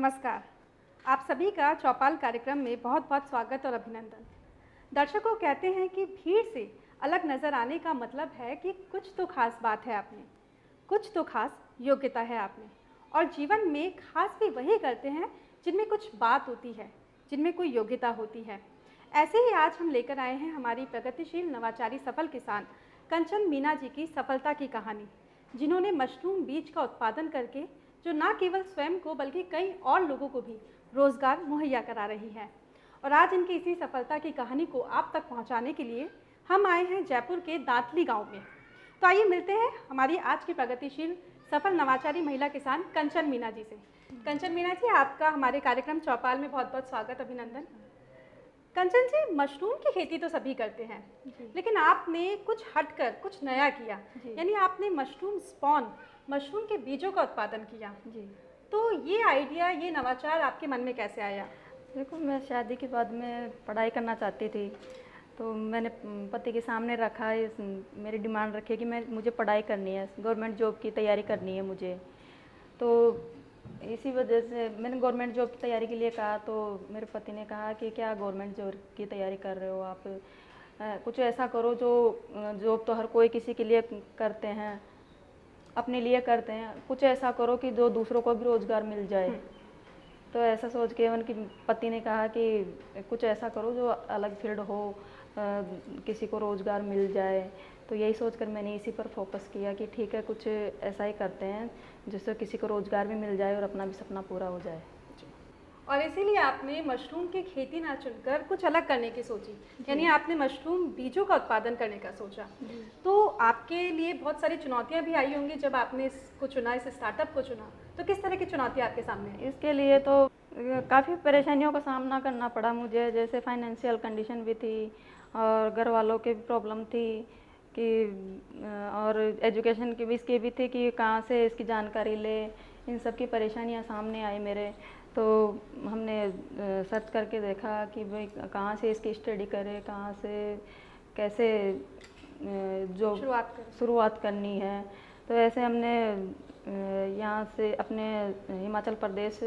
नमस्कार आप सभी का चौपाल कार्यक्रम में बहुत बहुत स्वागत और अभिनंदन दर्शकों कहते हैं कि भीड़ से अलग नज़र आने का मतलब है कि कुछ तो खास बात है आपने कुछ तो खास योग्यता है आपने और जीवन में खास भी वही करते हैं जिनमें कुछ बात होती है जिनमें कोई योग्यता होती है ऐसे ही आज हम लेकर आए हैं हमारी प्रगतिशील नवाचारी सफल किसान कंचन मीना जी की सफलता की कहानी जिन्होंने मशरूम बीज का उत्पादन करके जो ना केवल स्वयं को बल्कि कई और लोगों को भी रोज़गार मुहैया करा रही है और आज इनकी इसी सफलता की कहानी को आप तक पहुंचाने के लिए हम आए हैं जयपुर के दांतली गांव में तो आइए मिलते हैं हमारी आज की प्रगतिशील सफल नवाचारी महिला किसान कंचन मीना जी से कंचन मीना जी आपका हमारे कार्यक्रम चौपाल में बहुत बहुत स्वागत अभिनंदन कंचन जी मशरूम की खेती तो सभी करते हैं लेकिन आपने कुछ हटकर कुछ नया किया यानी आपने मशरूम स्पॉन मशरूम के बीजों का उत्पादन किया जी तो ये आइडिया ये नवाचार आपके मन में कैसे आया देखो मैं शादी के बाद में पढ़ाई करना चाहती थी तो मैंने पति के सामने रखा मेरी डिमांड रखी कि मैं मुझे पढ़ाई करनी है गवर्नमेंट जॉब की तैयारी करनी है मुझे तो इसी वजह से मैंने गवर्नमेंट जॉब की तैयारी के लिए कहा तो मेरे पति ने कहा कि क्या गवर्नमेंट जॉब की तैयारी कर रहे हो आप कुछ ऐसा करो जो जॉब तो हर कोई किसी के लिए करते हैं अपने लिए करते हैं कुछ ऐसा करो कि जो दूसरों को भी रोज़गार मिल जाए हम्म। तो ऐसा सोच के उनकी पति ने कहा कि कुछ ऐसा करो जो अलग फील्ड हो आ, किसी को रोज़गार मिल जाए तो यही सोचकर मैंने इसी पर फोकस किया कि ठीक है कुछ ऐसा ही करते हैं जिससे किसी को रोज़गार भी मिल जाए और अपना भी सपना पूरा हो जाए और इसीलिए आपने मशरूम की खेती ना चुनकर कुछ अलग करने की सोची यानी आपने मशरूम बीजों का उत्पादन करने का सोचा तो आपके लिए बहुत सारी चुनौतियाँ भी आई होंगी जब आपने इसको चुना इस स्टार्टअप को चुना तो किस तरह की चुनौतियाँ आपके सामने इसके लिए तो काफ़ी परेशानियों का सामना करना पड़ा मुझे जैसे फाइनेंशियल कंडीशन भी थी और घर वालों की भी प्रॉब्लम थी कि और एजुकेशन की भी इसकी भी थी कि कहाँ से इसकी जानकारी ले इन सब की परेशानियाँ सामने आई मेरे तो हमने सर्च करके देखा कि भाई कहाँ से इसकी स्टडी करें कहाँ से कैसे जो शुरुआत कर। शुरुआत करनी है तो ऐसे हमने यहाँ से अपने हिमाचल प्रदेश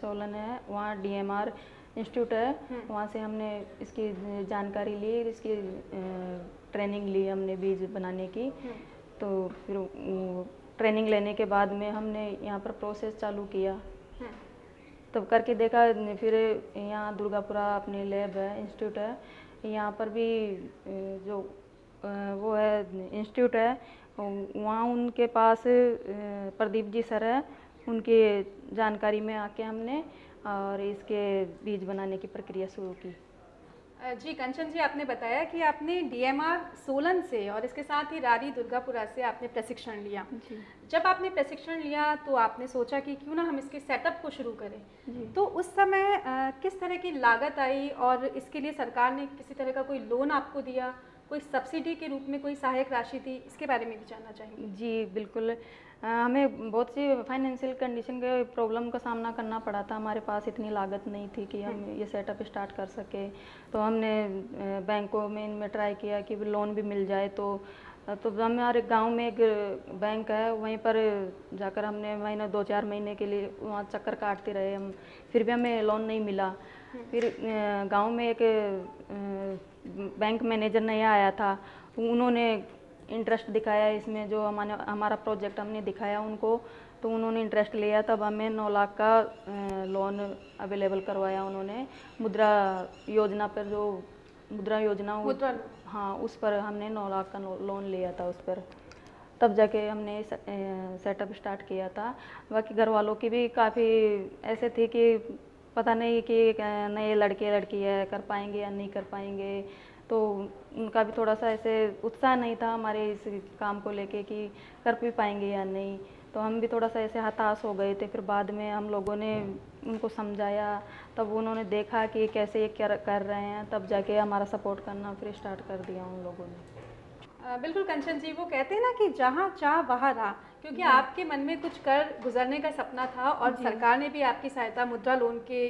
सोलन है वहाँ डीएमआर इंस्टीट्यूट है हम्म। वहाँ से हमने इसकी जानकारी ली इसकी ट्रेनिंग ली हमने बीज बनाने की हम्म। तो फिर ट्रेनिंग लेने के बाद में हमने यहाँ पर प्रोसेस चालू किया तब करके देखा फिर यहाँ दुर्गापुरा अपनी लैब है इंस्टीट्यूट है यहाँ पर भी जो वो है इंस्टीट्यूट है वहाँ उनके पास प्रदीप जी सर है उनके जानकारी में आके हमने और इसके बीज बनाने की प्रक्रिया शुरू की जी कंचन जी आपने बताया कि आपने डीएमआर सोलन से और इसके साथ ही रारी दुर्गापुरा से आपने प्रशिक्षण लिया जब आपने प्रशिक्षण लिया तो आपने सोचा कि क्यों ना हम इसके सेटअप को शुरू करें तो उस समय किस तरह की लागत आई और इसके लिए सरकार ने किसी तरह का कोई लोन आपको दिया कोई सब्सिडी के रूप में कोई सहायक राशि थी इसके बारे में भी जानना चाहिए जी बिल्कुल हमें बहुत सी फाइनेंशियल कंडीशन के प्रॉब्लम का सामना करना पड़ा था हमारे पास इतनी लागत नहीं थी कि हम ये सेटअप स्टार्ट कर सके तो हमने बैंकों में इनमें ट्राई किया कि लोन भी मिल जाए तो तो हमारे गांव में एक बैंक है वहीं पर जाकर हमने महीने दो चार महीने के लिए वहाँ चक्कर काटते रहे हम फिर भी हमें लोन नहीं मिला फिर गांव में एक बैंक मैनेजर नया आया था उन्होंने इंटरेस्ट दिखाया इसमें जो हमारे हमारा प्रोजेक्ट हमने दिखाया उनको तो उन्होंने इंटरेस्ट लिया तब हमें नौ लाख का लोन अवेलेबल करवाया उन्होंने मुद्रा योजना पर जो मुद्रा योजना हाँ उस पर हमने नौ लाख का लोन लिया था उस पर तब जाके हमने सेटअप स्टार्ट किया था बाकी घर वालों की भी काफ़ी ऐसे थे कि पता नहीं कि नए लड़के लड़की है कर पाएंगे या नहीं कर पाएंगे तो उनका भी थोड़ा सा ऐसे उत्साह नहीं था हमारे इस काम को लेके कि कर भी पाएंगे या नहीं तो हम भी थोड़ा सा ऐसे हताश हो गए थे फिर बाद में हम लोगों ने उनको समझाया तब उन्होंने देखा कि कैसे ये क्या कर रहे हैं तब जाके हमारा सपोर्ट करना फिर स्टार्ट कर दिया उन लोगों ने बिल्कुल कंचन जी वो कहते हैं ना कि जहाँ चाह वहाँ रहा क्योंकि आपके मन में कुछ कर गुजरने का सपना था और सरकार ने भी आपकी सहायता मुद्रा लोन के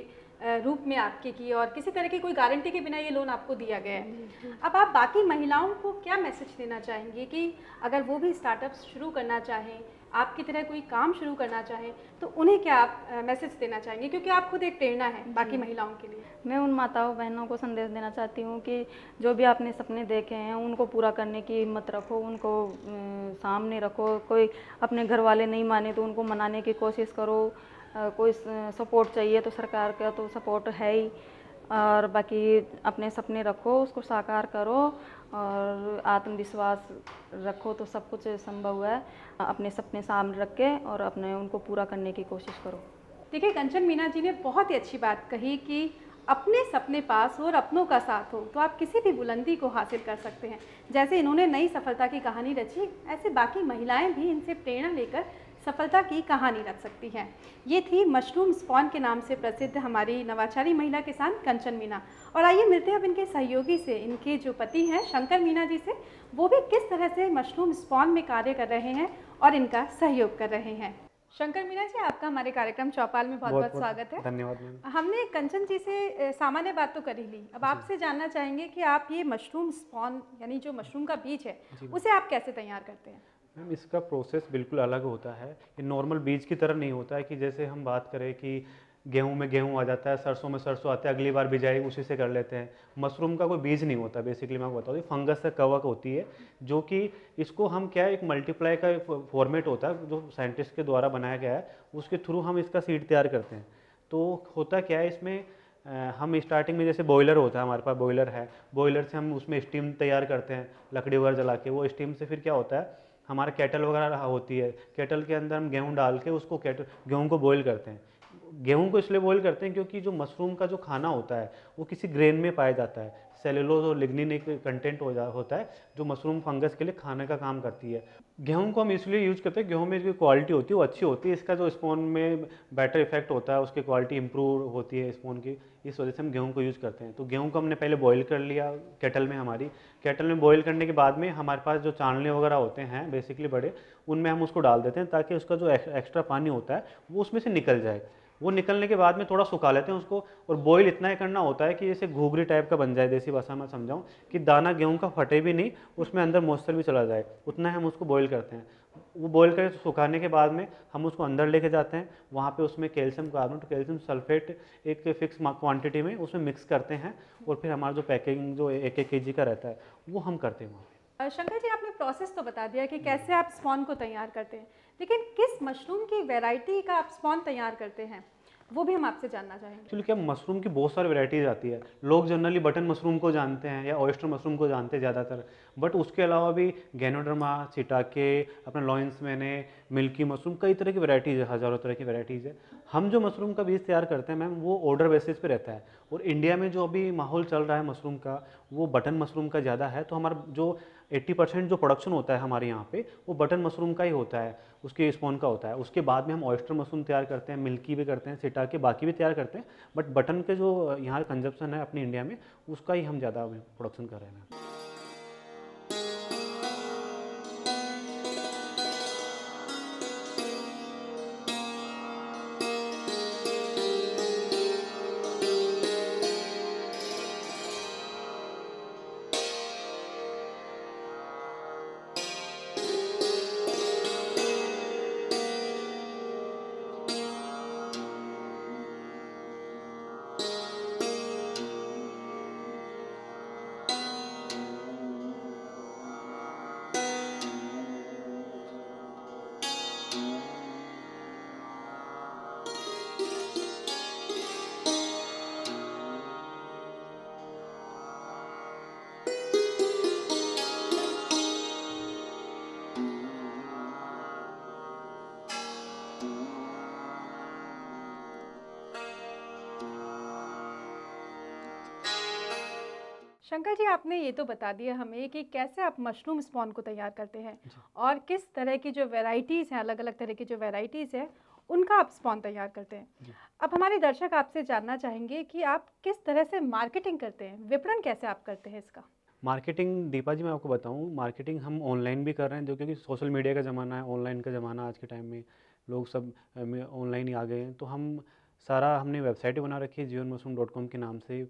रूप में आपकी की और किसी तरह की कोई गारंटी के बिना ये लोन आपको दिया गया है अब आप बाकी महिलाओं को क्या मैसेज देना चाहेंगे कि अगर वो भी स्टार्टअप शुरू करना चाहें आपकी तरह कोई काम शुरू करना चाहे तो उन्हें क्या आप मैसेज देना चाहेंगे क्योंकि आप खुद एक प्रेरणा है बाकी महिलाओं के लिए मैं उन माताओं बहनों को संदेश देना चाहती हूँ कि जो भी आपने सपने देखे हैं उनको पूरा करने की हिम्मत रखो उनको सामने रखो कोई अपने घर वाले नहीं माने तो उनको मनाने की कोशिश करो कोई सपोर्ट चाहिए तो सरकार का तो सपोर्ट है ही और बाकी अपने सपने रखो उसको साकार करो और आत्मविश्वास रखो तो सब कुछ संभव है अपने सपने सामने रख के और अपने उनको पूरा करने की कोशिश करो देखिए कंचन मीना जी ने बहुत ही अच्छी बात कही कि अपने सपने पास हो और अपनों का साथ हो तो आप किसी भी बुलंदी को हासिल कर सकते हैं जैसे इन्होंने नई सफलता की कहानी रची ऐसे बाकी महिलाएं भी इनसे प्रेरणा लेकर सफलता की कहानी रख सकती है ये थी मशरूम स्पॉन के नाम से प्रसिद्ध हमारी नवाचारी महिला किसान कंचन मीना और आइए मिलते हैं अब इनके सहयोगी से इनके जो पति हैं शंकर मीना जी से वो भी किस तरह से मशरूम स्पॉन में कार्य कर रहे हैं और इनका सहयोग कर रहे हैं शंकर मीना जी आपका हमारे कार्यक्रम चौपाल में बहुत बहुत, बहुत स्वागत है धन्यवाद हमने कंचन जी से सामान्य बात तो कर ही ली अब आपसे जानना चाहेंगे कि आप ये मशरूम स्पॉन यानी जो मशरूम का बीज है उसे आप कैसे तैयार करते हैं मैम इसका प्रोसेस बिल्कुल अलग होता है ये नॉर्मल बीज की तरह नहीं होता है कि जैसे हम बात करें कि गेहूं में गेहूं आ जाता है सरसों में सरसों आता है अगली बार बिजाई उसी से कर लेते हैं मशरूम का कोई बीज नहीं होता बेसिकली मैं बताऊँ फंगस से कवक होती है जो कि इसको हम क्या है एक मल्टीप्लाई का फॉर्मेट होता है जो साइंटिस्ट के द्वारा बनाया गया है उसके थ्रू हम इसका सीड तैयार करते हैं तो होता क्या है इसमें हम स्टार्टिंग में जैसे बॉयलर होता है हमारे पास बॉयलर है बॉयलर से हम उसमें स्टीम तैयार करते हैं लकड़ी वगैरह जला के वो स्टीम से फिर क्या होता है हमारे केटल वगैरह होती है केटल के अंदर हम गेहूँ डाल के उसको कैटल गेहूँ को बॉयल करते हैं गेहूं को इसलिए बॉयल करते हैं क्योंकि जो मशरूम का जो खाना होता है वो किसी ग्रेन में पाया जाता है सेलुलोज और लिग्निन एक कंटेंट हो जा होता है जो मशरूम फंगस के लिए खाने का काम करती है गेहूं को हम इसलिए यूज़ करते हैं गेहूं में जो क्वालिटी होती है वो अच्छी होती है इसका जो स्पोन में बेटर इफेक्ट होता है उसकी क्वालिटी इंप्रूव होती है स्पोन की इस वजह से हम गेहूं को यूज़ करते हैं तो गेहूं को हमने पहले बॉयल कर लिया केटल में हमारी केटल में बॉयल करने के बाद में हमारे पास जो चालने वगैरह होते हैं बेसिकली बड़े उनमें हम उसको डाल देते हैं ताकि उसका जो एक्स्ट्रा पानी होता है वो उसमें से निकल जाए वो निकलने के बाद में थोड़ा सुखा लेते हैं उसको और बॉईल इतना ही करना होता है कि जैसे घूघरी टाइप का बन जाए देसी भाषा में समझाऊँ कि दाना गेहूँ का फटे भी नहीं उसमें अंदर मॉइस्चर भी चला जाए उतना हम उसको बॉईल करते हैं वो बॉईल करके सुखाने के बाद में हम उसको अंदर लेके जाते हैं वहाँ पर उसमें कैल्शियम कार्बोनेट कैल्शियम सल्फेट एक फिक्स क्वान्टिटी में उसमें मिक्स करते हैं और फिर हमारा जो पैकिंग जो एक एक के का रहता है वो हम करते हैं वहाँ शंकर जी आपने प्रोसेस तो बता दिया कि कैसे आप स्पॉन को तैयार करते हैं लेकिन किस मशरूम की वेराइटी का आप स्पॉन तैयार करते हैं वो भी हम आपसे जानना चाहेंगे एक्चुअली क्या मशरूम की बहुत सारी वेराइटीज़ आती है लोग जनरली बटन मशरूम को जानते हैं या ऑयस्टर मशरूम को जानते हैं ज़्यादातर बट उसके अलावा भी गैनोडरमा चिटाके अपना लॉइंस मैंने मिल्की मशरूम कई तरह की वेराइटीज़ है हज़ारों तरह की वेराइटीज़ है हम जो मशरूम का बीज तैयार करते हैं मैम वो ऑर्डर बेसिस पे रहता है और इंडिया में जो अभी माहौल चल रहा है मशरूम का वो बटन मशरूम का ज़्यादा है तो हमारा जो 80 परसेंट जो प्रोडक्शन होता है हमारे यहाँ पे वो बटन मशरूम का ही होता है उसके स्पॉन का होता है उसके बाद में हम ऑयस्टर मशरूम तैयार करते हैं मिल्की भी करते हैं सिटा के बाकी भी तैयार करते हैं बट बटन के जो यहाँ कंजप्शन है अपने इंडिया में उसका ही हम ज़्यादा प्रोडक्शन कर रहे हैं शंकर जी आपने ये तो बता दिया हमें कि कैसे आप मशरूम स्पॉन को तैयार करते हैं और किस तरह की जो वेराइटीज़ हैं अलग अलग तरह की जो वेराइटीज़ हैं उनका आप स्पॉन तैयार करते हैं अब हमारे दर्शक आपसे जानना चाहेंगे कि आप किस तरह से मार्केटिंग करते हैं विपणन कैसे आप करते हैं इसका मार्केटिंग दीपा जी मैं आपको बताऊं मार्केटिंग हम ऑनलाइन भी कर रहे हैं जो क्योंकि सोशल मीडिया का ज़माना है ऑनलाइन का ज़माना आज के टाइम में लोग सब ऑनलाइन ही आ गए हैं तो हम सारा हमने वेबसाइट बना रखी है जीवन मशरूम डॉट कॉम के नाम से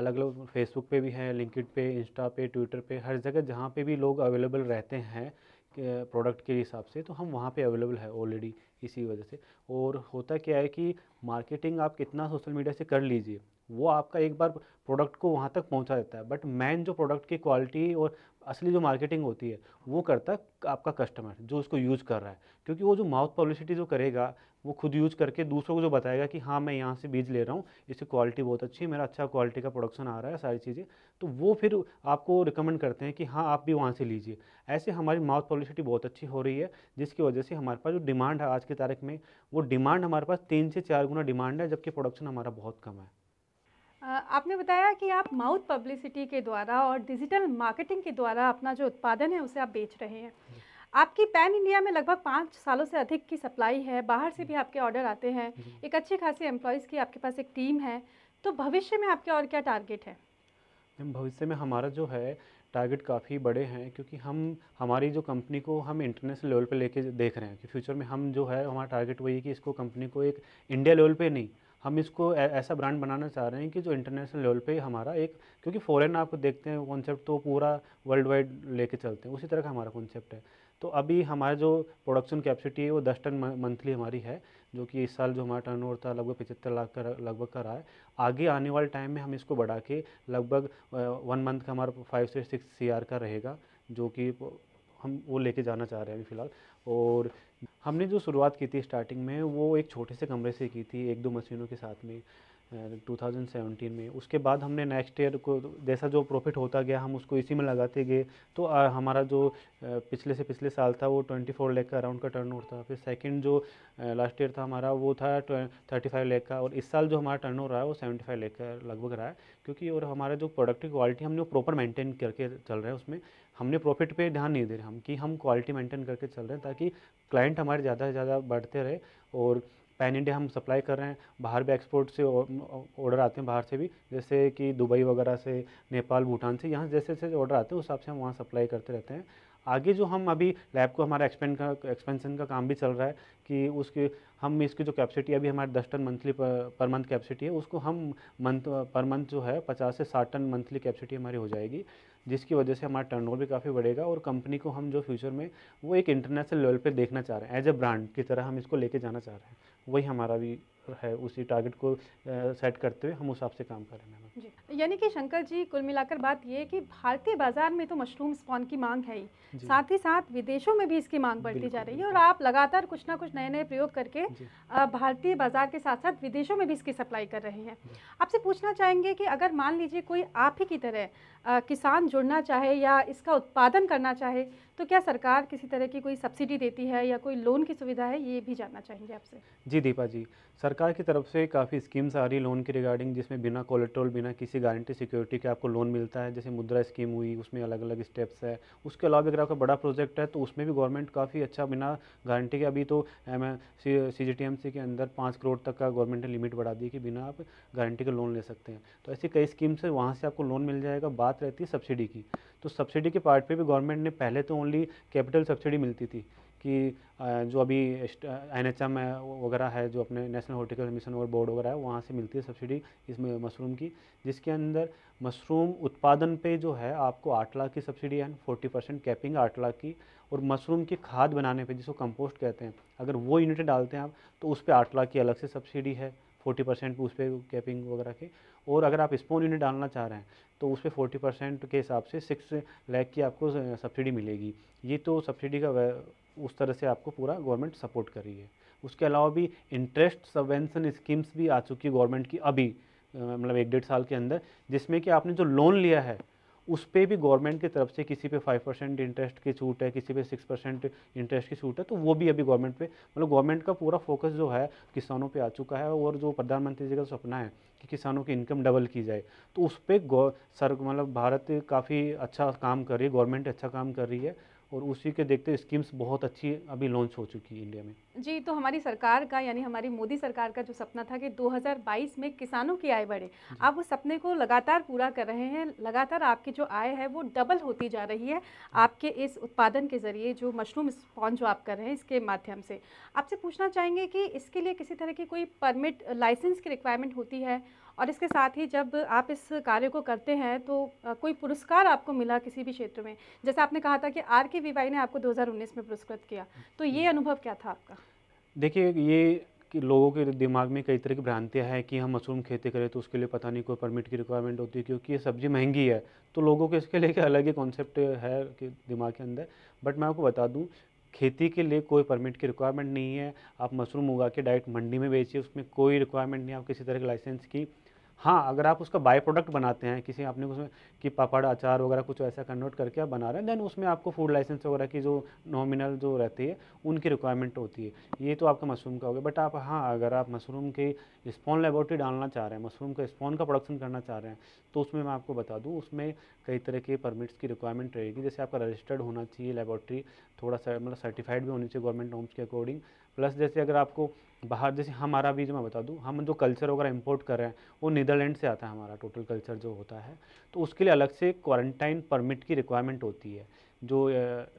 अलग अलग फेसबुक पे भी हैं लिंकड पे इंस्टा पे ट्विटर पे हर जगह जहाँ पे भी लोग अवेलेबल रहते हैं प्रोडक्ट के हिसाब से तो हम वहाँ पे अवेलेबल है ऑलरेडी इसी वजह से और होता क्या है कि मार्केटिंग आप कितना सोशल मीडिया से कर लीजिए वो आपका एक बार प्रोडक्ट को वहाँ तक पहुँचा देता है बट मैन जो प्रोडक्ट की क्वालिटी और असली जो मार्केटिंग होती है वो करता है आपका कस्टमर जो उसको यूज़ कर रहा है क्योंकि वो जो माउथ पब्लिसिटी जो करेगा वो खुद यूज़ करके दूसरों को जो बताएगा कि हाँ मैं यहाँ से बीज ले रहा हूँ इसकी क्वालिटी बहुत अच्छी है मेरा अच्छा क्वालिटी का प्रोडक्शन आ रहा है सारी चीज़ें तो वो फिर आपको रिकमेंड करते हैं कि हाँ आप भी वहाँ से लीजिए ऐसे हमारी माउथ पब्लिसिटी बहुत अच्छी हो रही है जिसकी वजह से हमारे पास जो डिमांड है आज की तारीख में वो डिमांड हमारे पास तीन से चार गुना डिमांड है जबकि प्रोडक्शन हमारा बहुत कम है आपने बताया कि आप माउथ पब्लिसिटी के द्वारा और डिजिटल मार्केटिंग के द्वारा अपना जो उत्पादन है उसे आप बेच रहे हैं आपकी पैन इंडिया में लगभग पाँच सालों से अधिक की सप्लाई है बाहर से भी आपके ऑर्डर आते हैं एक अच्छी खासी एम्प्लॉयज़ की आपके पास एक टीम है तो भविष्य में आपके और क्या टारगेट है भविष्य में हमारा जो है टारगेट काफ़ी बड़े हैं क्योंकि हम हमारी जो कंपनी को हम इंटरनेशनल लेवल पे लेके देख रहे हैं कि फ्यूचर में हम जो है हमारा टारगेट वही है कि इसको कंपनी को एक इंडिया लेवल पे नहीं हम इसको ऐसा ब्रांड बनाना चाह रहे हैं कि जो इंटरनेशनल लेवल पे हमारा एक क्योंकि फ़ॉरेन आप देखते हैं कॉन्सेप्ट तो पूरा वर्ल्ड वाइड लेके चलते हैं उसी तरह का हमारा कॉन्सेप्ट है तो अभी हमारा जो प्रोडक्शन कैपेसिटी है वो दस टन मंथली हमारी है जो कि इस साल जो हमारा टर्न ओवर था लगभग पचहत्तर लाख का लगभग का रहा है आगे आने वाले टाइम में हम इसको बढ़ा के लगभग वन मंथ का हमारा फाइव से सिक्स सी का रहेगा जो कि हम वो लेके जाना चाह रहे हैं अभी फ़िलहाल और हमने जो शुरुआत की थी स्टार्टिंग में वो एक छोटे से कमरे से की थी एक दो मशीनों के साथ में 2017 में उसके बाद हमने नेक्स्ट ईयर को जैसा जो प्रॉफिट होता गया हम उसको इसी में लगाते गए तो आ, हमारा जो पिछले से पिछले साल था वो 24 लेख का अराउंड का ओवर था फिर सेकंड जो लास्ट ईयर था हमारा वो था 35 फाइव का और इस साल जो हमारा ओवर रहा है वो 75 फाइव का लगभग रहा है क्योंकि और हमारा जो प्रोडक्ट की क्वालिटी हमने प्रॉपर मेंटेन करके चल रहे हैं उसमें हमने प्रॉफिट पे ध्यान नहीं दे रहे हम कि हम क्वालिटी मेंटेन करके चल रहे हैं ताकि क्लाइंट हमारे ज़्यादा से ज़्यादा बढ़ते रहे और पैन इंडिया हम सप्लाई कर रहे हैं बाहर भी एक्सपोर्ट से ऑर्डर आते हैं बाहर से भी जैसे कि दुबई वगैरह से नेपाल भूटान से यहाँ जैसे जैसे ऑर्डर आते हैं उस हिसाब से हम वहाँ सप्लाई करते रहते हैं आगे जो हम अभी लैब को हमारा एक्सपेंड का एक्सपेंशन का काम भी चल रहा है कि उसके हम इसकी जो कैपेसिटी अभी हमारे दस टन मंथली पर, पर मंथ कैपेसिटी है उसको हम मंथ पर मंथ जो है पचास से साठ टन मंथली कैपेसिटी हमारी हो जाएगी जिसकी वजह से हमारा टर्नओवर भी काफ़ी बढ़ेगा और कंपनी को हम जो फ्यूचर में वो एक इंटरनेशनल लेवल पर देखना चाह रहे हैं एज ए ब्रांड की तरह हम इसको लेके जाना चाह रहे हैं वही हमारा भी है उसी टारगेट को सेट करते हुए हम उस हिसाब से काम हैं जी यानी कि शंकर जी कुल मिलाकर बात ये है कि भारतीय बाजार में तो मशरूम स्पॉन की मांग है ही साथ ही साथ विदेशों में भी इसकी मांग बढ़ती जा रही है और आप लगातार कुछ ना कुछ नए नए प्रयोग करके भारतीय बाजार के साथ साथ विदेशों में भी इसकी सप्लाई कर रहे हैं आपसे पूछना चाहेंगे कि अगर मान लीजिए कोई आप ही की तरह किसान जुड़ना चाहे या इसका उत्पादन करना चाहे तो क्या सरकार किसी तरह की कोई सब्सिडी देती है या कोई लोन की सुविधा है ये भी जानना चाहेंगे आपसे जी दीपा जी सरकार की तरफ से काफ़ी स्कीम्स आ रही लोन की रिगार्डिंग जिसमें बिना कोलेट्रोल बिना किसी गारंटी सिक्योरिटी के आपको लोन मिलता है जैसे मुद्रा स्कीम हुई उसमें अलग अलग स्टेप्स है उसके अलावा अगर आपका बड़ा प्रोजेक्ट है तो उसमें भी गवर्नमेंट काफ़ी अच्छा बिना गारंटी के अभी तो एम सी जी के अंदर पाँच करोड़ तक का गवर्नमेंट ने लिमिट बढ़ा दी कि बिना आप गारंटी का लोन ले सकते हैं तो ऐसी कई स्कीम्स है वहाँ से आपको लोन मिल जाएगा बात रहती है सब्सिडी की तो सब्सिडी के पार्ट पर भी गवर्नमेंट ने पहले तो ओनली कैपिटल सब्सिडी मिलती थी कि जो अभी एन एच एम वगैरह है जो अपने नेशनल हॉर्टिकल्चर मिशन और बोर्ड वगैरह है वहाँ से मिलती है सब्सिडी इस मशरूम की जिसके अंदर मशरूम उत्पादन पे जो है आपको आठ लाख की सब्सिडी है फोर्टी परसेंट कैपिंग आठ लाख की और मशरूम की खाद बनाने पे जिसको कंपोस्ट कहते हैं अगर वो यूनिट डालते हैं आप तो उस पर आठ लाख की अलग से सब्सिडी है फोर्टी परसेंट उस पर कैपिंग वगैरह की और अगर आप स्पोन यूनिट डालना चाह रहे हैं तो उस पर फोर्टी परसेंट के हिसाब से सिक्स लैख की आपको सब्सिडी मिलेगी ये तो सब्सिडी का उस तरह से आपको पूरा गवर्नमेंट सपोर्ट कर रही है उसके अलावा भी इंटरेस्ट सबवेंसन स्कीम्स भी आ चुकी है गवर्नमेंट की अभी मतलब एक डेढ़ साल के अंदर जिसमें कि आपने जो लोन लिया है उस पर भी गवर्नमेंट की तरफ से किसी पे फाइव परसेंट इंटरेस्ट की छूट है किसी पे सिक्स परसेंट इंटरेस्ट की छूट है तो वो भी अभी गवर्नमेंट पे मतलब गवर्नमेंट का पूरा फोकस जो है किसानों पे आ चुका है और जो प्रधानमंत्री जी का सपना है कि किसानों की इनकम डबल की जाए तो उस पर सर मतलब भारत काफ़ी अच्छा काम कर रही है गवर्नमेंट अच्छा काम कर रही है और उसी के देखते स्कीम्स बहुत अच्छी अभी लॉन्च हो चुकी है इंडिया में जी तो हमारी सरकार का यानी हमारी मोदी सरकार का जो सपना था कि 2022 में किसानों की आय बढ़े आप वो सपने को लगातार पूरा कर रहे हैं लगातार आपकी जो आय है वो डबल होती जा रही है आपके इस उत्पादन के ज़रिए जो मशरूम स्पॉन्ज जो आप कर रहे हैं इसके माध्यम से आपसे पूछना चाहेंगे कि इसके लिए किसी तरह की कोई परमिट लाइसेंस की रिक्वायरमेंट होती है और इसके साथ ही जब आप इस कार्य को करते हैं तो कोई पुरस्कार आपको मिला किसी भी क्षेत्र में जैसे आपने कहा था कि आर के वी वाई ने आपको 2019 में पुरस्कृत किया तो ये अनुभव क्या था आपका देखिए ये कि लोगों के दिमाग में कई तरह की भ्रांतियाँ हैं कि हम मशरूम खेती करें तो उसके लिए पता नहीं कोई परमिट की रिक्वायरमेंट होती है क्योंकि ये सब्ज़ी महंगी है तो लोगों के इसके लिए अलग ही कॉन्सेप्ट है कि दिमाग के अंदर बट मैं आपको बता दूं खेती के लिए कोई परमिट की रिक्वायरमेंट नहीं है आप मशरूम उगा के डायरेक्ट मंडी में बेचिए उसमें कोई रिक्वायरमेंट नहीं है आप किसी तरह के लाइसेंस की हाँ अगर आप उसका बाय प्रोडक्ट बनाते हैं किसी आपने उसमें कि पापड़ अचार वगैरह कुछ ऐसा कन्वर्ट करके आप बना रहे हैं देन उसमें आपको फूड लाइसेंस वगैरह की जो नॉमिनल जो रहती है उनकी रिक्वायरमेंट होती है ये तो आपका मशरूम का हो गया बट आप हाँ अगर आप मशरूम के स्पॉन लेबोरेटरी डालना चाह रहे हैं मशरूम का स्पॉन का प्रोडक्शन करना चाह रहे हैं तो उसमें मैं आपको बता दूँ उसमें कई तरह के परमिट्स की रिक्वायरमेंट रहेगी जैसे आपका रजिस्टर्ड होना चाहिए लेबोरेटरी थोड़ा सा मतलब सर्टिफाइड भी होनी चाहिए गवर्नमेंट नॉर्म्स के अकॉर्डिंग प्लस जैसे अगर आपको बाहर जैसे हमारा भी जो मैं बता दूँ हम जो कल्चर वगैरह इम्पोर्ट कर रहे हैं वो नीदरलैंड से आता है हमारा टोटल कल्चर जो होता है तो उसके लिए अलग से क्वारंटाइन परमिट की रिक्वायरमेंट होती है जो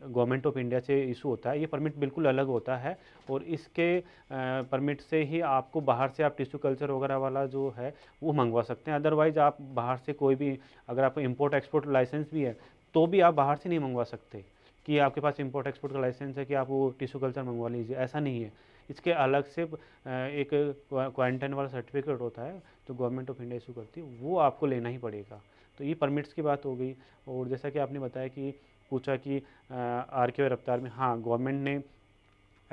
गवर्नमेंट ऑफ इंडिया से इशू होता है ये परमिट बिल्कुल अलग होता है और इसके परमिट से ही आपको बाहर से आप टिश्यू कल्चर वगैरह वाला जो है वो मंगवा सकते हैं अदरवाइज़ आप बाहर से कोई भी अगर आपको इम्पोर्ट एक्सपोर्ट लाइसेंस भी है तो भी आप बाहर से नहीं मंगवा सकते कि आपके पास इम्पोर्ट एक्सपोर्ट का लाइसेंस है कि आप वो टिश्यू कल्चर मंगवा लीजिए ऐसा नहीं है इसके अलग से एक क्वारंटाइन वाला सर्टिफिकेट होता है जो गवर्नमेंट ऑफ इंडिया इशू करती है वो आपको लेना ही पड़ेगा तो ये परमिट्स की बात हो गई और जैसा कि आपने बताया कि पूछा कि आर के रफ्तार में हाँ गवर्नमेंट ने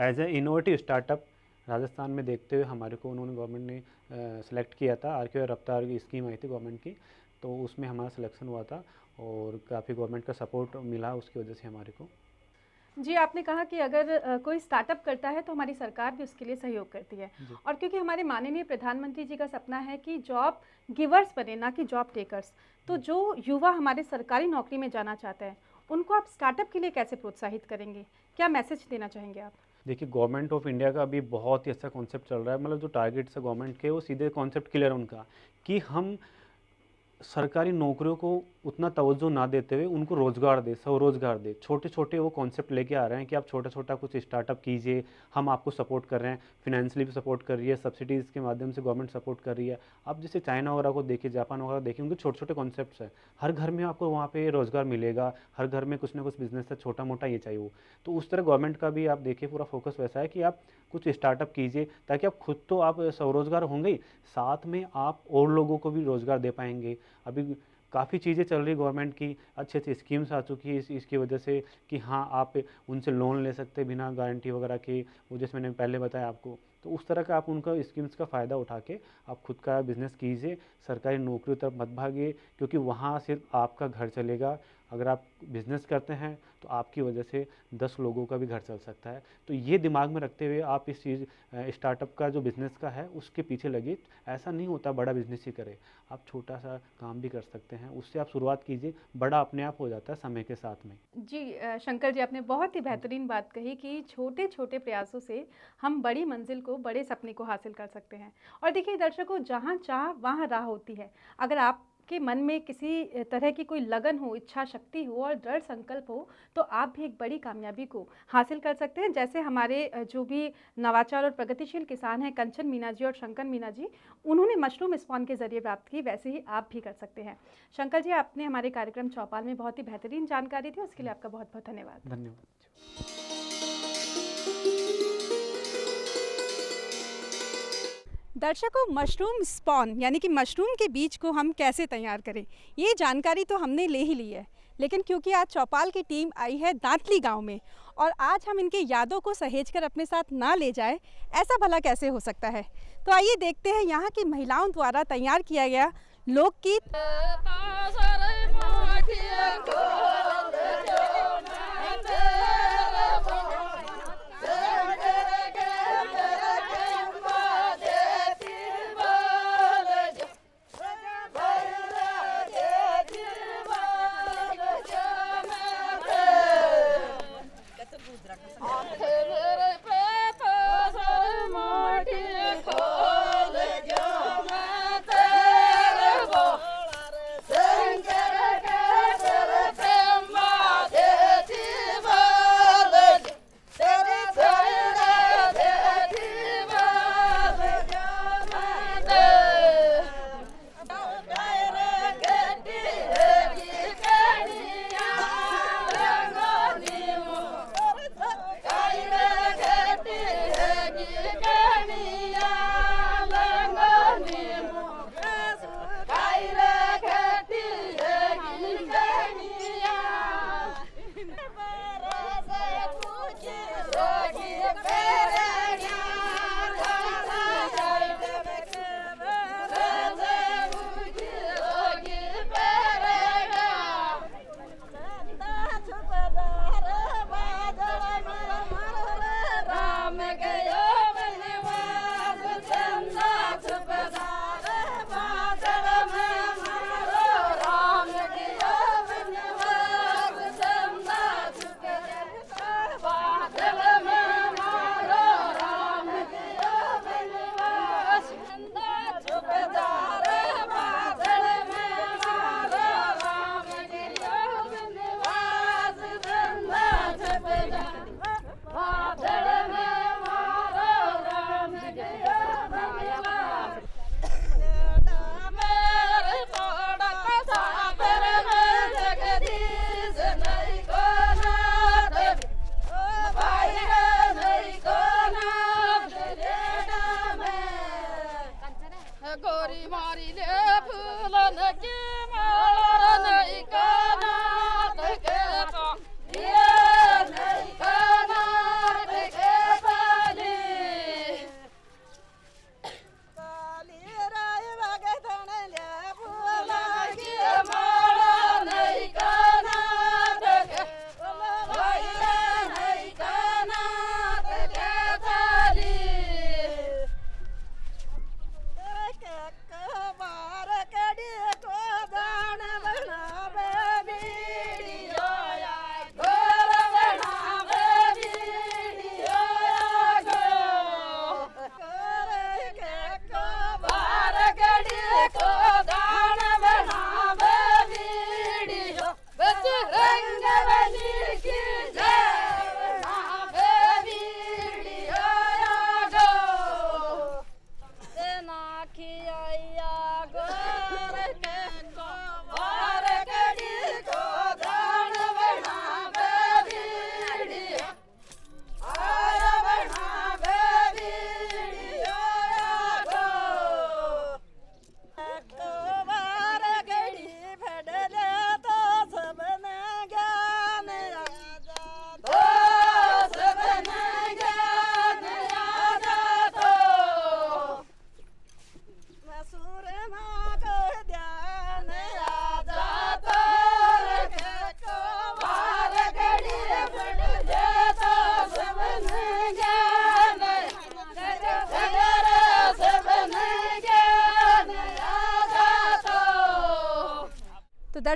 as a innovative startup Rajasthan में देखते हुए हमारे को उन्होंने गवर्नमेंट ने सिलेक्ट किया था आर के रफ्तार की स्कीम आई थी गवर्नमेंट की तो उसमें हमारा सिलेक्शन हुआ था और काफ़ी गवर्नमेंट का सपोर्ट मिला उसकी वजह से हमारे को जी आपने कहा कि अगर कोई स्टार्टअप करता है तो हमारी सरकार भी उसके लिए सहयोग करती है और क्योंकि हमारे माननीय प्रधानमंत्री जी का सपना है कि जॉब गिवर्स बने ना कि जॉब टेकर्स तो जो युवा हमारे सरकारी नौकरी में जाना चाहते हैं उनको आप स्टार्टअप के लिए कैसे प्रोत्साहित करेंगे क्या मैसेज देना चाहेंगे आप देखिए गवर्नमेंट ऑफ इंडिया का अभी बहुत ही अच्छा कॉन्सेप्ट चल रहा है मतलब जो टारगेट्स है गवर्नमेंट के वो सीधे कॉन्सेप्ट क्लियर है उनका कि हम सरकारी नौकरियों को उतना तवज्जो ना देते हुए उनको रोज़गार दे स्वरोज़गार दे छोटे छोटे वो कॉन्सेप्ट लेके आ रहे हैं कि आप छोटा छोटा कुछ स्टार्टअप कीजिए हम आपको सपोर्ट कर रहे हैं फिनेंशली भी सपोर्ट कर रही है सब्सिडीज़ के माध्यम से गवर्नमेंट सपोर्ट कर रही है आप जैसे चाइना वगैरह को देखिए जापान वगैरह देखिए उनके छोटे छोटे कॉन्सेप्ट हैं हर घर में आपको वहाँ पर रोज़गार मिलेगा हर घर में कुछ ना कुछ बिजनेस है छोटा मोटा ये चाहिए वो तो उस तरह गवर्नमेंट का भी आप देखिए पूरा फोकस वैसा है कि आप कुछ स्टार्टअप कीजिए ताकि आप खुद तो आप स्वरोज़गार होंगे साथ में आप और लोगों को भी रोज़गार दे पाएंगे अभी काफ़ी चीज़ें चल रही गवर्नमेंट की अच्छी अच्छी स्कीम्स आ चुकी है इस इसकी वजह से कि हाँ आप उनसे लोन ले सकते बिना गारंटी वगैरह के वो जैसे मैंने पहले बताया आपको तो उस तरह का आप उनका स्कीम्स का फ़ायदा उठा के आप खुद का बिज़नेस कीजिए सरकारी नौकरी तरफ मत भागिए क्योंकि वहाँ सिर्फ आपका घर चलेगा अगर आप बिज़नेस करते हैं तो आपकी वजह से दस लोगों का भी घर चल सकता है तो ये दिमाग में रखते हुए आप इस चीज़ स्टार्टअप का जो बिज़नेस का है उसके पीछे लगे ऐसा नहीं होता बड़ा बिज़नेस ही करें आप छोटा सा काम भी कर सकते हैं उससे आप शुरुआत कीजिए बड़ा अपने आप हो जाता है समय के साथ में जी शंकर जी आपने बहुत ही बेहतरीन बात कही कि छोटे छोटे प्रयासों से हम बड़ी मंजिल को बड़े सपने को हासिल कर सकते हैं और देखिए दर्शकों जहाँ चाह वहाँ राह होती है अगर आप आपके मन में किसी तरह की कोई लगन हो इच्छा शक्ति हो और दृढ़ संकल्प हो तो आप भी एक बड़ी कामयाबी को हासिल कर सकते हैं जैसे हमारे जो भी नवाचार और प्रगतिशील किसान हैं कंचन मीना जी और शंकर मीना जी उन्होंने मशरूम स्पॉन के जरिए प्राप्त की वैसे ही आप भी कर सकते हैं शंकर जी आपने हमारे कार्यक्रम चौपाल में बहुत ही बेहतरीन जानकारी दी उसके लिए आपका बहुत बहुत धन्यवाद धन्यवाद दर्शकों मशरूम स्पॉन यानी कि मशरूम के बीज को हम कैसे तैयार करें ये जानकारी तो हमने ले ही ली है लेकिन क्योंकि आज चौपाल की टीम आई है दांतली गांव में और आज हम इनके यादों को सहेज कर अपने साथ ना ले जाए ऐसा भला कैसे हो सकता है तो आइए देखते हैं यहाँ की महिलाओं द्वारा तैयार किया गया लोकगीत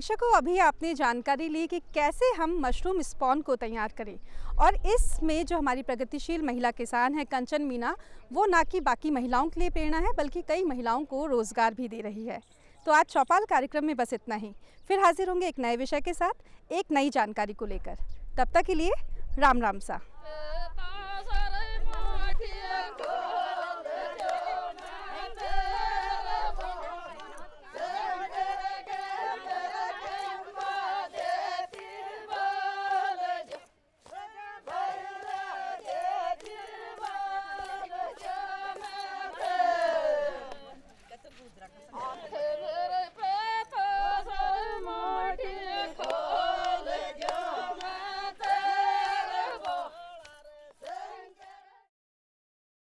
दर्शकों अभी आपने जानकारी ली कि कैसे हम मशरूम स्पॉन को तैयार करें और इसमें जो हमारी प्रगतिशील महिला किसान है कंचन मीना वो ना कि बाकी महिलाओं के लिए प्रेरणा है बल्कि कई महिलाओं को रोज़गार भी दे रही है तो आज चौपाल कार्यक्रम में बस इतना ही फिर हाजिर होंगे एक नए विषय के साथ एक नई जानकारी को लेकर तब तक के लिए राम राम सा